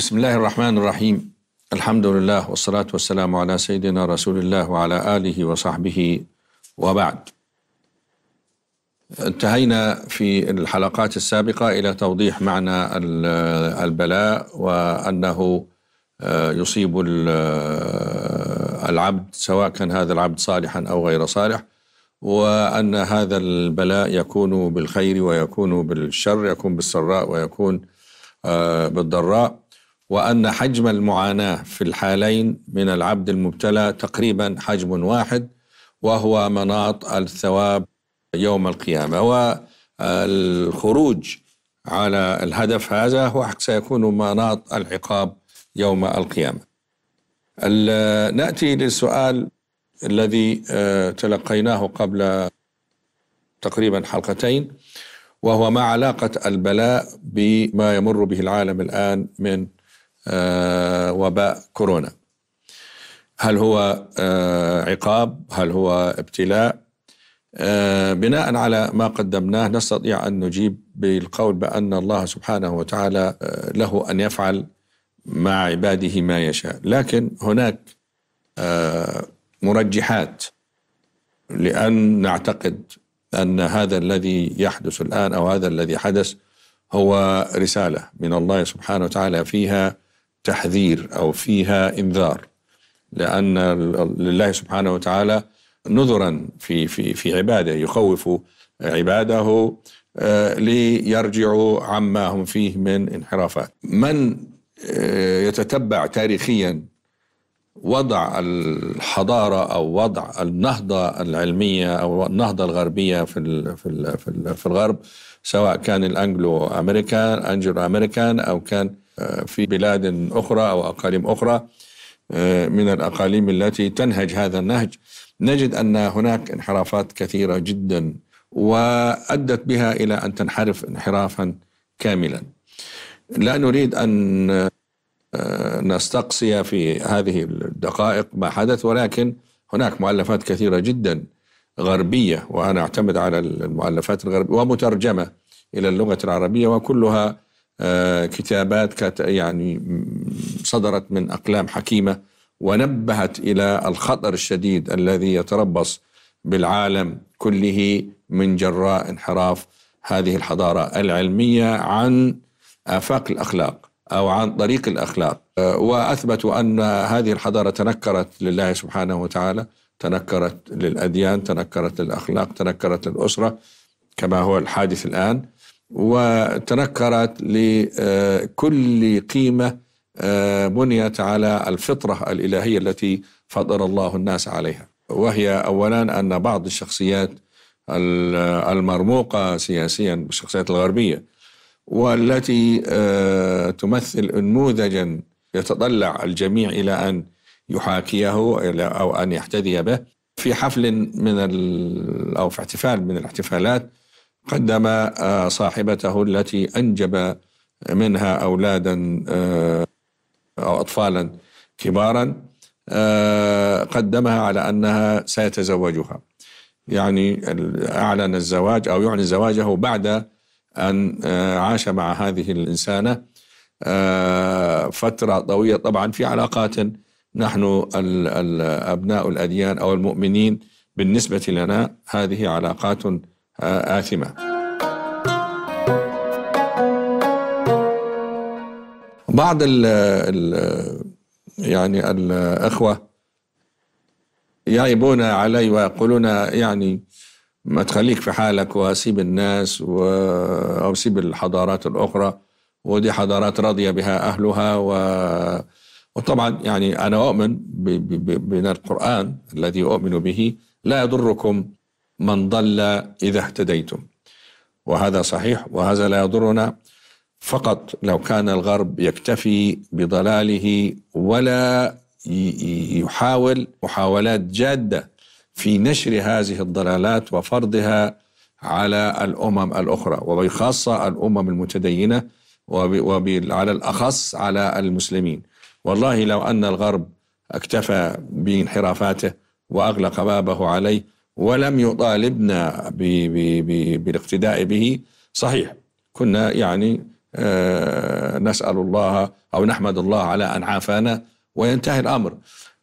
بسم الله الرحمن الرحيم الحمد لله والصلاة والسلام على سيدنا رسول الله وعلى آله وصحبه وبعد انتهينا في الحلقات السابقة إلى توضيح معنى البلاء وأنه يصيب العبد سواء كان هذا العبد صالحا أو غير صالح وأن هذا البلاء يكون بالخير ويكون بالشر يكون بالسراء ويكون بالضراء وأن حجم المعاناة في الحالين من العبد المبتلى تقريبا حجم واحد وهو مناط الثواب يوم القيامة والخروج على الهدف هذا هو سيكون مناط العقاب يوم القيامة نأتي للسؤال الذي آه، تلقيناه قبل تقريبا حلقتين وهو ما علاقة البلاء بما يمر به العالم الآن من آه، وباء كورونا هل هو آه، عقاب هل هو ابتلاء آه، بناء على ما قدمناه نستطيع أن نجيب بالقول بأن الله سبحانه وتعالى له أن يفعل مع عباده ما يشاء لكن هناك مرجحات لأن نعتقد أن هذا الذي يحدث الآن أو هذا الذي حدث هو رسالة من الله سبحانه وتعالى فيها تحذير أو فيها إنذار لأن لله سبحانه وتعالى نذرا في في في عباده يخوف عباده آه، ليرجعوا عما هم فيه من انحرافات. من آه، يتتبع تاريخيا وضع الحضاره او وضع النهضه العلميه او النهضه الغربيه في الـ في الـ في, الـ في الغرب سواء كان الانجلو امريكان انجلو امريكان او كان في بلاد أخرى أو أقاليم أخرى آه، من الأقاليم التي تنهج هذا النهج نجد أن هناك انحرافات كثيرة جدا وأدت بها إلى أن تنحرف انحرافا كاملا لا نريد أن آه، نستقصي في هذه الدقائق ما حدث ولكن هناك مؤلفات كثيرة جدا غربية وأنا أعتمد على المؤلفات الغربية ومترجمة إلى اللغة العربية وكلها آه، كتابات يعني صدرت من أقلام حكيمة ونبهت إلى الخطر الشديد الذي يتربص بالعالم كله من جراء انحراف هذه الحضارة العلمية عن آفاق الأخلاق أو عن طريق الأخلاق آه، وأثبتوا أن هذه الحضارة تنكرت لله سبحانه وتعالى تنكرت للأديان تنكرت للأخلاق تنكرت للأسرة كما هو الحادث الآن وتنكرت لكل قيمة آه، بنيت على الفطرة الإلهية التي فطر الله الناس عليها وهي أولا أن بعض الشخصيات المرموقة سياسيا بالشخصيات الغربية والتي آه، تمثل نموذجا يتطلع الجميع إلى أن يحاكيه أو أن يحتذي به في حفل من أو في احتفال من الاحتفالات قدم آه، صاحبته التي أنجب منها أولادا آه، أو أطفالا كبارا آه، قدمها على أنها سيتزوجها يعني أعلن الزواج أو يعلن زواجه بعد أن عاش مع هذه الإنسانة فترة طويلة طبعا في علاقات نحن أبناء الأديان أو المؤمنين بالنسبة لنا هذه علاقات آه، آثمة بعض الـ الـ يعني الأخوة يعيبون علي ويقولون يعني ما تخليك في حالك وسيب الناس و... أو سيب الحضارات الأخرى ودي حضارات راضية بها أهلها و... وطبعا يعني أنا أؤمن ب... بأن القرآن الذي أؤمن به لا يضركم من ضل إذا اهتديتم وهذا صحيح وهذا لا يضرنا فقط لو كان الغرب يكتفي بضلاله ولا يحاول محاولات جاده في نشر هذه الضلالات وفرضها على الامم الاخرى وبخاصه الامم المتدينه وعلى الاخص على المسلمين والله لو ان الغرب اكتفى بانحرافاته واغلق بابه عليه ولم يطالبنا بـ بـ بـ بالاقتداء به صحيح كنا يعني آه، نسأل الله أو نحمد الله على أن عافانا وينتهي الأمر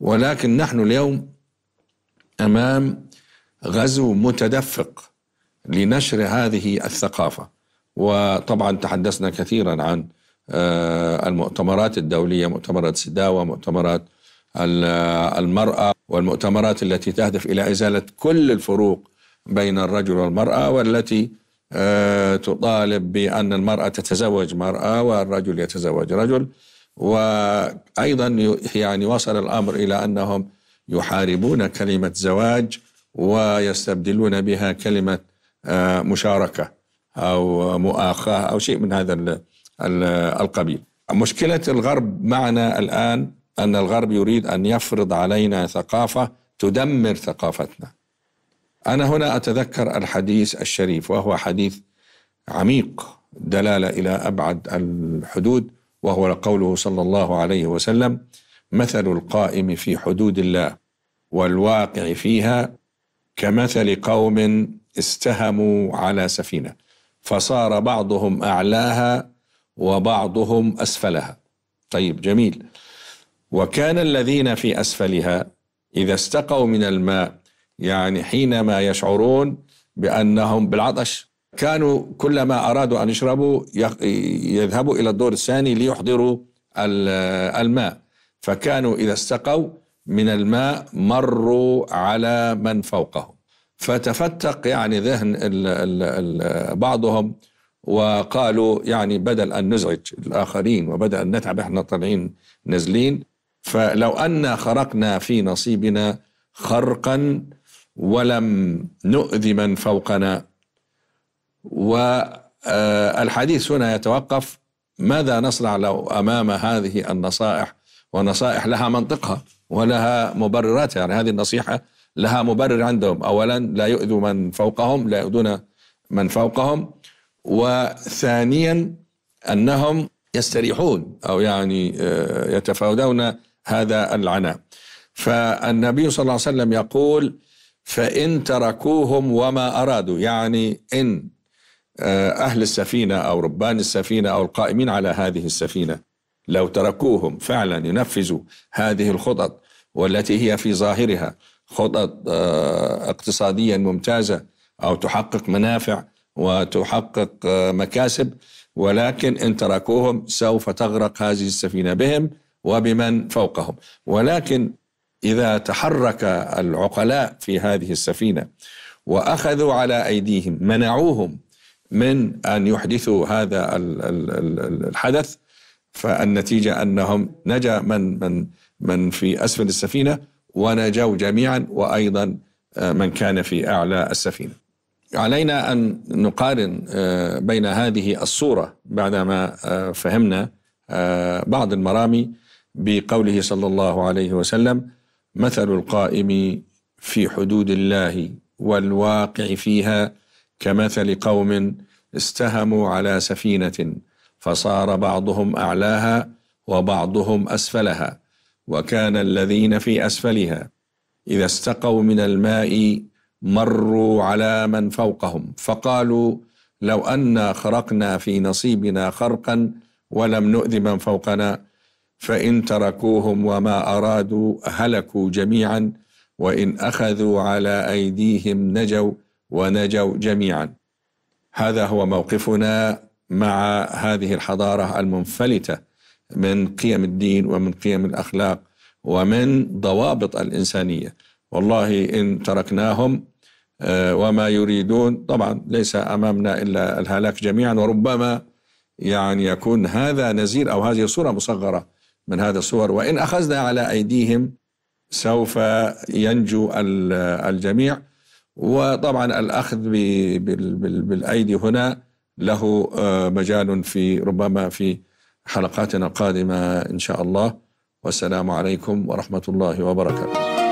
ولكن نحن اليوم أمام غزو متدفق لنشر هذه الثقافة وطبعا تحدثنا كثيرا عن آه، المؤتمرات الدولية مؤتمرات سداوة مؤتمرات المرأة والمؤتمرات التي تهدف إلى إزالة كل الفروق بين الرجل والمرأة والتي آه، تطالب بأن المرأة تتزوج مرأة والرجل يتزوج رجل وأيضا يعني وصل الأمر إلى أنهم يحاربون كلمة زواج ويستبدلون بها كلمة آه، مشاركة أو مؤاخاة أو شيء من هذا القبيل مشكلة الغرب معنا الآن أن الغرب يريد أن يفرض علينا ثقافة تدمر ثقافتنا أنا هنا أتذكر الحديث الشريف وهو حديث عميق دلالة إلى أبعد الحدود وهو قوله صلى الله عليه وسلم مثل القائم في حدود الله والواقع فيها كمثل قوم استهموا على سفينة فصار بعضهم أعلاها وبعضهم أسفلها طيب جميل وكان الذين في أسفلها إذا استقوا من الماء يعني حينما يشعرون بأنهم بالعطش كانوا كلما أرادوا أن يشربوا يذهبوا إلى الدور الثاني ليحضروا الماء فكانوا إذا استقوا من الماء مروا على من فوقهم فتفتق يعني ذهن ال ال الـ بعضهم وقالوا يعني بدل أن نزعج الآخرين وبدل أن نتعب إحنا طالعين نازلين فلو أن خرقنا في نصيبنا خرقا ولم نؤذي من فوقنا والحديث آه، هنا يتوقف ماذا نصنع لو أمام هذه النصائح ونصائح لها منطقها ولها مبررات يعني هذه النصيحة لها مبرر عندهم أولا لا يؤذوا من فوقهم لا يؤذون من فوقهم وثانيا أنهم يستريحون أو يعني آه، يتفاودون هذا العناء فالنبي صلى الله عليه وسلم يقول فإن تركوهم وما أرادوا يعني إن آه، أهل السفينة أو ربان السفينة أو القائمين على هذه السفينة لو تركوهم فعلا ينفذوا هذه الخطط والتي هي في ظاهرها خطط آه، اقتصاديا ممتازة أو تحقق منافع وتحقق آه، مكاسب ولكن إن تركوهم سوف تغرق هذه السفينة بهم وبمن فوقهم ولكن إذا تحرك العقلاء في هذه السفينة وأخذوا على أيديهم منعوهم من أن يحدثوا هذا الحدث فالنتيجة أنهم نجا من من من في أسفل السفينة ونجوا جميعا وأيضا آه، من كان في أعلى السفينة علينا أن نقارن آه، بين هذه الصورة بعدما آه، فهمنا بعض المرامي بقوله صلى الله عليه وسلم مثل القائم في حدود الله والواقع فيها كمثل قوم استهموا على سفينة فصار بعضهم أعلاها وبعضهم أسفلها وكان الذين في أسفلها إذا استقوا من الماء مروا على من فوقهم فقالوا لو أنا خرقنا في نصيبنا خرقا ولم نؤذ من فوقنا فان تركوهم وما ارادوا هلكوا جميعا وان اخذوا على ايديهم نجوا ونجوا جميعا هذا هو موقفنا مع هذه الحضاره المنفلته من قيم الدين ومن قيم الاخلاق ومن ضوابط الانسانيه والله ان تركناهم آه، وما يريدون طبعا ليس امامنا الا الهلاك جميعا وربما يعني يكون هذا نزيل او هذه صوره مصغره من هذه الصور وإن أخذنا على أيديهم سوف ينجو الجميع وطبعا الأخذ بالأيدي هنا له آه، مجال في ربما في حلقاتنا القادمة إن شاء الله والسلام عليكم ورحمة الله وبركاته